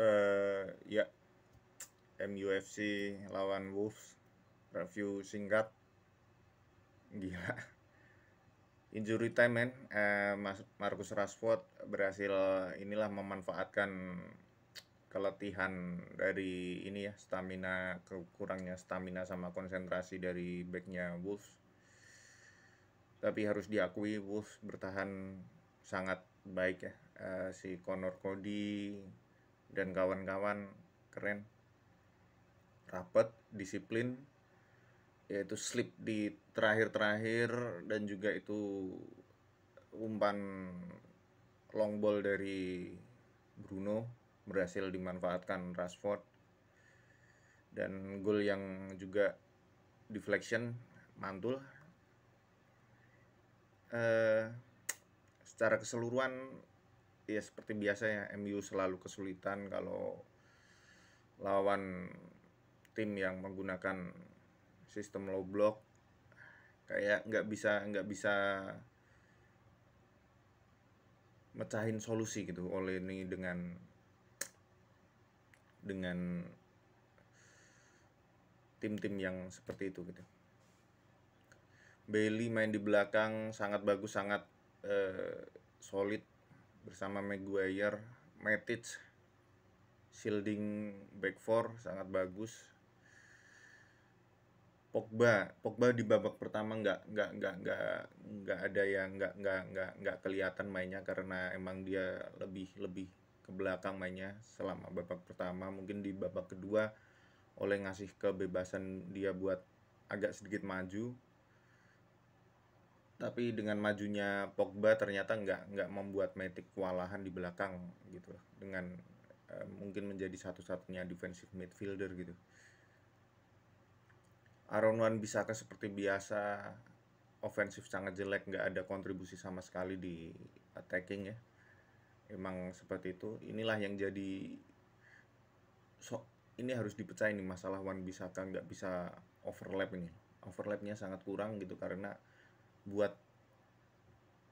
uh, ya MUFC lawan Wolves review singkat gila injury time eh, man uh, Marcus Rashford berhasil inilah memanfaatkan keletihan dari ini ya stamina kurangnya stamina sama konsentrasi dari backnya Wolves tapi harus diakui Wolves bertahan sangat baik ya uh, si Connor Cody dan kawan-kawan keren rapat disiplin yaitu slip di terakhir-terakhir dan juga itu umpan long ball dari Bruno berhasil dimanfaatkan Rashford dan gol yang juga deflection mantul eh, secara keseluruhan ya seperti ya MU selalu kesulitan kalau lawan tim yang menggunakan sistem low block kayak nggak bisa nggak bisa mecahin solusi gitu oleh ini dengan dengan tim-tim yang seperti itu gitu. Bailey main di belakang sangat bagus, sangat eh, solid bersama Maguire, Matic, shielding back four sangat bagus. Pogba, Pogba di babak pertama nggak nggak nggak nggak nggak ada yang nggak nggak nggak nggak kelihatan mainnya karena emang dia lebih lebih ke belakang mainnya selama babak pertama mungkin di babak kedua oleh ngasih kebebasan dia buat agak sedikit maju tapi dengan majunya Pogba ternyata nggak nggak membuat Matic kewalahan di belakang gitu dengan uh, mungkin menjadi satu-satunya defensive midfielder gitu Aaron Wan bisa ke seperti biasa ofensif sangat jelek nggak ada kontribusi sama sekali di attacking ya emang seperti itu inilah yang jadi so ini harus dipecah ini masalah Wan kan nggak bisa overlap ini overlapnya sangat kurang gitu karena buat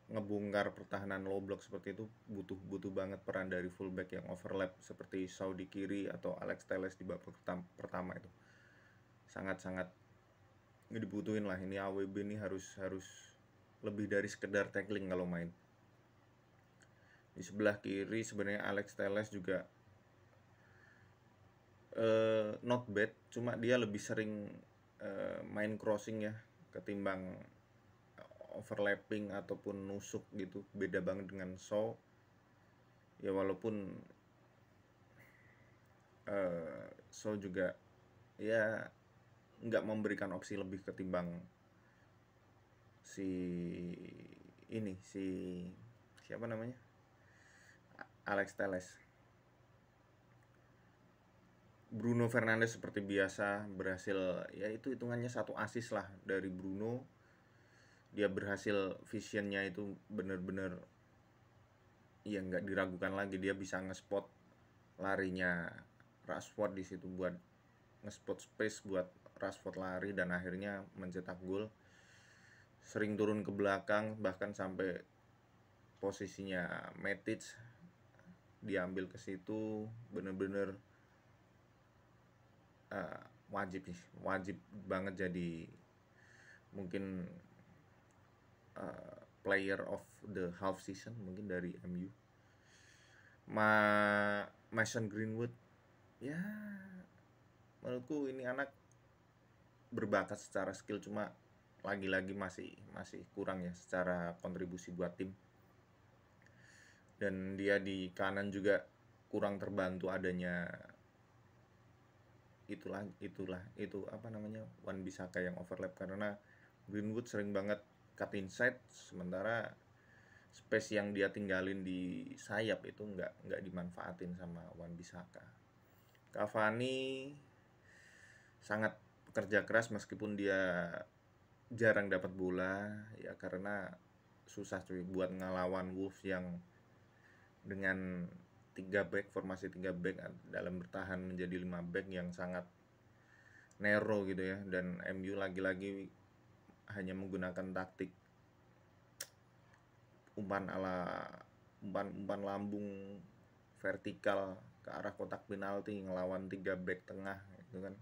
ngebongkar pertahanan low block seperti itu butuh butuh banget peran dari fullback yang overlap seperti Saudi kiri atau Alex Teles di babak pertama itu sangat sangat dibutuhin lah ini AWB ini harus harus lebih dari sekedar tackling kalau main di sebelah kiri sebenarnya Alex Teles juga uh, not bad cuma dia lebih sering uh, main crossing ya ketimbang overlapping ataupun nusuk gitu beda banget dengan saw ya walaupun uh, saw juga ya nggak memberikan opsi lebih ketimbang si ini si siapa namanya Alex Teles Bruno Fernandes seperti biasa berhasil ya itu hitungannya satu asis lah dari Bruno dia berhasil visionnya itu bener-bener ya nggak diragukan lagi dia bisa ngespot larinya Rashford di situ buat ngespot space buat Rashford lari dan akhirnya mencetak gol sering turun ke belakang bahkan sampai posisinya Matic diambil ke situ bener-bener uh, wajib nih wajib banget jadi mungkin Eh, player of the half season mungkin dari MU Ma Mason Greenwood ya menurutku ini anak berbakat secara skill cuma lagi-lagi masih masih kurang ya secara kontribusi buat tim dan dia di kanan juga kurang terbantu adanya itulah itulah itu apa namanya Wan Bisaka yang overlap karena Greenwood sering banget cut inside sementara space yang dia tinggalin di sayap itu nggak nggak dimanfaatin sama Wan Bisaka. Cavani sangat pekerja keras meskipun dia jarang dapat bola ya karena susah cuy buat ngelawan Wolves yang dengan tiga back formasi tiga back dalam bertahan menjadi lima back yang sangat narrow gitu ya dan MU lagi-lagi hanya menggunakan taktik umpan ala umpan-umpan lambung vertikal ke arah kotak penalti ngelawan tiga back tengah gitu kan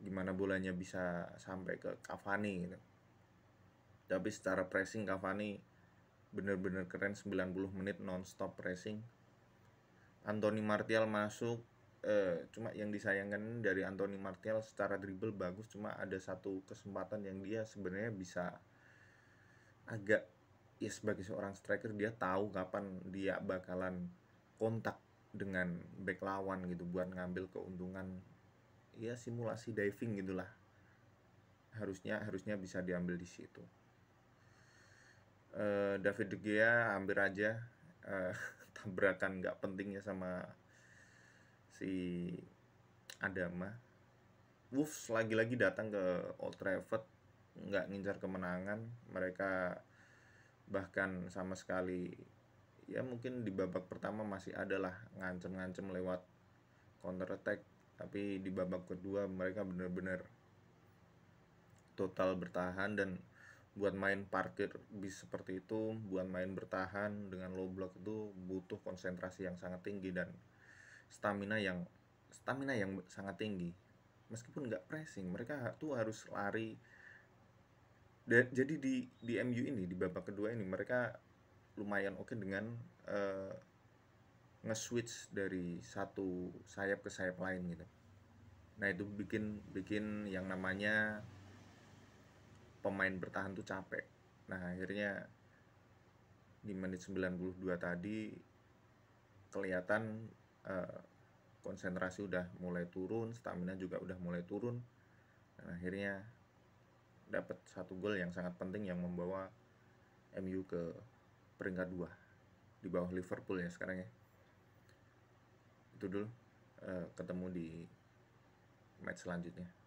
gimana bolanya bisa sampai ke Cavani gitu tapi secara pressing Cavani bener-bener keren 90 menit non-stop pressing Anthony Martial masuk Eh, cuma yang disayangkan dari Anthony Martial secara dribble bagus cuma ada satu kesempatan yang dia sebenarnya bisa agak ya sebagai seorang striker dia tahu kapan dia bakalan kontak dengan back lawan gitu buat ngambil keuntungan ya simulasi diving gitulah harusnya harusnya bisa diambil di situ uh, David de Gea hampir aja uh, tabrakan nggak pentingnya sama si Adama Wolves lagi-lagi datang ke Old Trafford nggak ngincar kemenangan mereka bahkan sama sekali ya mungkin di babak pertama masih ada lah ngancem-ngancem lewat counter attack tapi di babak kedua mereka benar-benar total bertahan dan buat main parkir bis seperti itu buat main bertahan dengan low block itu butuh konsentrasi yang sangat tinggi dan stamina yang stamina yang sangat tinggi meskipun nggak pressing mereka tuh harus lari dan jadi di di MU ini di babak kedua ini mereka lumayan oke okay dengan uh, nge-switch dari satu sayap ke sayap lain gitu nah itu bikin bikin yang namanya pemain bertahan tuh capek nah akhirnya di menit 92 tadi kelihatan Eh, konsentrasi udah mulai turun, stamina juga udah mulai turun. Dan akhirnya dapat satu gol yang sangat penting yang membawa MU ke peringkat 2 di bawah Liverpool ya sekarang ya. Itu dulu eh, ketemu di match selanjutnya.